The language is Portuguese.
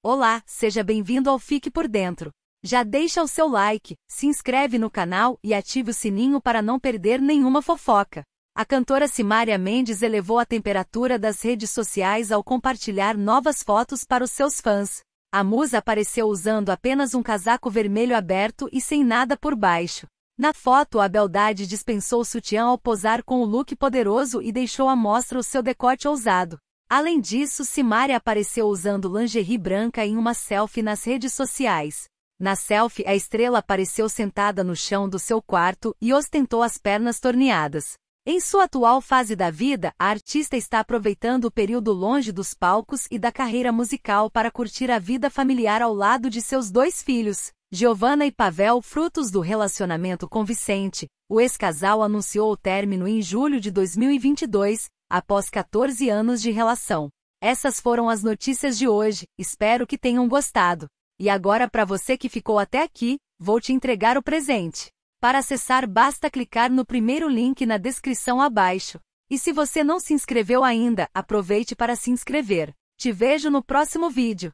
Olá, seja bem-vindo ao Fique por Dentro. Já deixa o seu like, se inscreve no canal e ative o sininho para não perder nenhuma fofoca. A cantora Simária Mendes elevou a temperatura das redes sociais ao compartilhar novas fotos para os seus fãs. A musa apareceu usando apenas um casaco vermelho aberto e sem nada por baixo. Na foto, a beldade dispensou o sutiã ao posar com o look poderoso e deixou à mostra o seu decote ousado. Além disso, Simaria apareceu usando lingerie branca em uma selfie nas redes sociais. Na selfie, a estrela apareceu sentada no chão do seu quarto e ostentou as pernas torneadas. Em sua atual fase da vida, a artista está aproveitando o período longe dos palcos e da carreira musical para curtir a vida familiar ao lado de seus dois filhos. Giovanna e Pavel, frutos do relacionamento com Vicente, o ex-casal anunciou o término em julho de 2022, após 14 anos de relação. Essas foram as notícias de hoje, espero que tenham gostado. E agora para você que ficou até aqui, vou te entregar o presente. Para acessar basta clicar no primeiro link na descrição abaixo. E se você não se inscreveu ainda, aproveite para se inscrever. Te vejo no próximo vídeo.